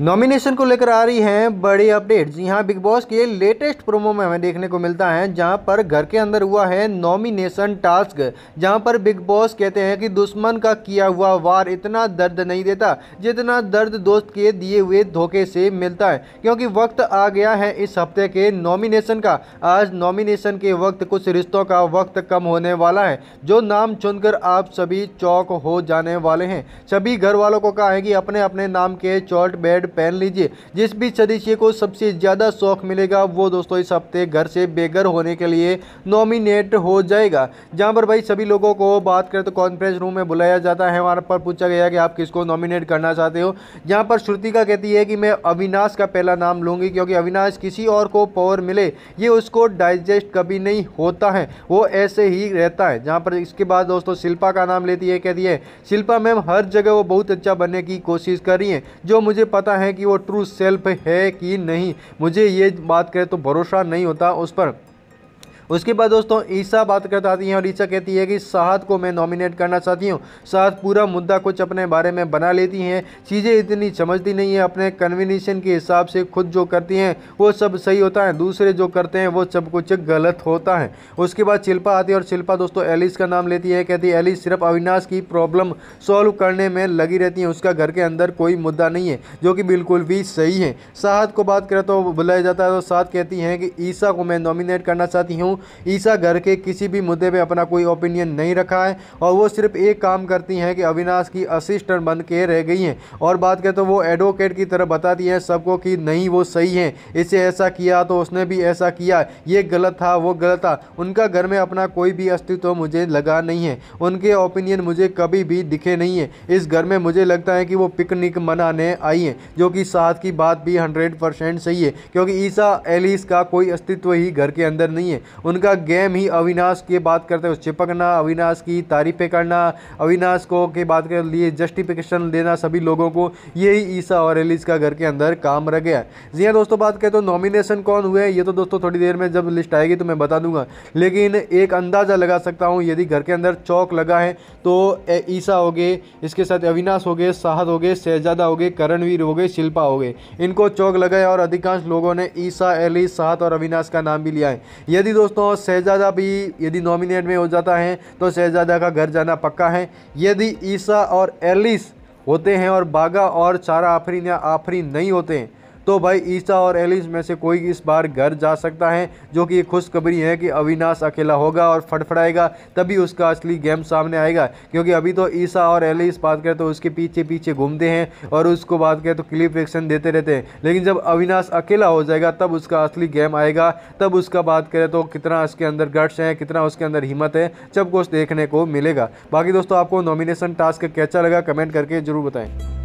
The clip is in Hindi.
नॉमिनेशन को लेकर आ रही है बड़ी अपडेट जी हाँ बिग बॉस के लेटेस्ट प्रोमो में हमें देखने को मिलता है जहां पर घर के अंदर हुआ है नॉमिनेशन टास्क जहां पर बिग बॉस कहते हैं कि दुश्मन का किया हुआ वार इतना दर्द नहीं देता जितना दर्द दोस्त के दिए हुए धोखे से मिलता है क्योंकि वक्त आ गया है इस हफ्ते के नॉमिनेशन का आज नॉमिनेशन के वक्त कुछ रिश्तों का वक्त कम होने वाला है जो नाम चुनकर आप सभी चौक हो जाने वाले हैं सभी घर वालों को कहा है कि अपने अपने नाम के चौट बेड शर्ट पहन लीजिए जिस भी सदस्य को सबसे ज़्यादा शौक मिलेगा वो दोस्तों इस हफ्ते घर से बेघर होने के लिए नॉमिनेट हो जाएगा जहाँ पर भाई सभी लोगों को बात करें तो कॉन्फ्रेंस रूम में बुलाया जाता है वहाँ पर पूछा गया कि आप किसको नॉमिनेट करना चाहते हो जहाँ पर श्रुतिका कहती है कि मैं अविनाश का पहला नाम लूँगी क्योंकि अविनाश किसी और को पावर मिले ये उसको डाइजेस्ट कभी नहीं होता है वो ऐसे ही रहता है जहाँ पर इसके बाद दोस्तों शिल्पा का नाम लेती है कहती है शिल्पा मैम हर जगह वो बहुत अच्छा बनने की कोशिश कर रही है जो मुझे पता सकता है कि वो ट्रू सेल्फ है कि नहीं मुझे ये बात करें तो भरोसा नहीं होता उस पर उसके बाद दोस्तों ईसा बात करता हैं और ईसा कहती है कि साहद को मैं नॉमिनेट करना चाहती हूँ साहद पूरा मुद्दा कुछ अपने बारे में बना लेती हैं चीज़ें इतनी समझती नहीं है अपने कन्वीनिशन के हिसाब से खुद जो करती हैं वो सब सही होता है दूसरे जो करते हैं वो सब कुछ गलत होता है उसके बाद शिल्पा आती है और शिल्पा दोस्तों एलिस का नाम लेती है कहती है एलिस सिर्फ अविनाश की प्रॉब्लम सॉल्व करने में लगी रहती है उसका घर के अंदर कोई मुद्दा नहीं है जो कि बिल्कुल भी सही है साहद को बात करें तो बुलाया जाता है तो साथ कहती हैं कि ईसा को मैं नॉमिनेट करना चाहती हूँ ईसा घर के किसी भी मुद्दे पे अपना कोई ओपिनियन नहीं रखा है और वो सिर्फ एक काम करती हैं कि अविनाश की असिस्टेंट बन के रह गई हैं और बात करें तो वो एडवोकेट की तरफ बताती हैं सबको कि नहीं वो सही हैं इसे ऐसा किया तो उसने भी ऐसा किया ये गलत था वो गलत था उनका घर में अपना कोई भी अस्तित्व मुझे लगा नहीं है उनके ओपिनियन मुझे कभी भी दिखे नहीं है इस घर में मुझे लगता है कि वो पिकनिक मनाने आई हैं जो कि साथ की बात भी हंड्रेड परसेंट सही है क्योंकि ईसा एलिस का कोई अस्तित्व ही घर के अंदर नहीं है उनका गेम ही अविनाश की बात करते हुए चिपकना अविनाश की तारीफें करना अविनाश को के बात कर लिए जस्टिफिकेशन देना सभी लोगों को यही ईसा और एलिस का घर के अंदर काम रह गया जी हाँ दोस्तों बात करें तो नॉमिनेशन कौन हुए ये तो दोस्तों थोड़ी देर में जब लिस्ट आएगी तो मैं बता दूंगा लेकिन एक अंदाज़ा लगा सकता हूँ यदि घर के अंदर चौक लगा है तो ईसा हो गए इसके साथ अविनाश हो गए साहद हो गए शहजादा हो गए करणवीर हो गए शिल्पा हो गए इनको चौक लगाए और अधिकांश लोगों ने ईसा एलिस साहद और अविनाश का नाम भी लिया है यदि दोस्तों दोस्तों शहजादा भी यदि नॉमिनेट में हो जाता है तो शहजादा का घर जाना पक्का है यदि ईसा और एलिस होते हैं और बागा और चारा आफरीन या आफरीन नहीं होते तो भाई ईसा और एलिस में से कोई इस बार घर जा सकता है जो कि खुशखबरी है कि अविनाश अकेला होगा और फटफड़ाएगा तभी उसका असली गेम सामने आएगा क्योंकि अभी तो ईसा और एलिस बात करें तो उसके पीछे पीछे घूमते हैं और उसको बात करें तो क्लिप एक्शन देते रहते हैं लेकिन जब अविनाश अकेला हो जाएगा तब उसका असली गेम आएगा तब उसका बात करें तो कितना उसके अंदर गट्स हैं कितना उसके अंदर हिम्मत है सब कुछ देखने को मिलेगा बाकी दोस्तों आपको नॉमिनेशन टास्क कैसा लगा कमेंट करके जरूर बताएं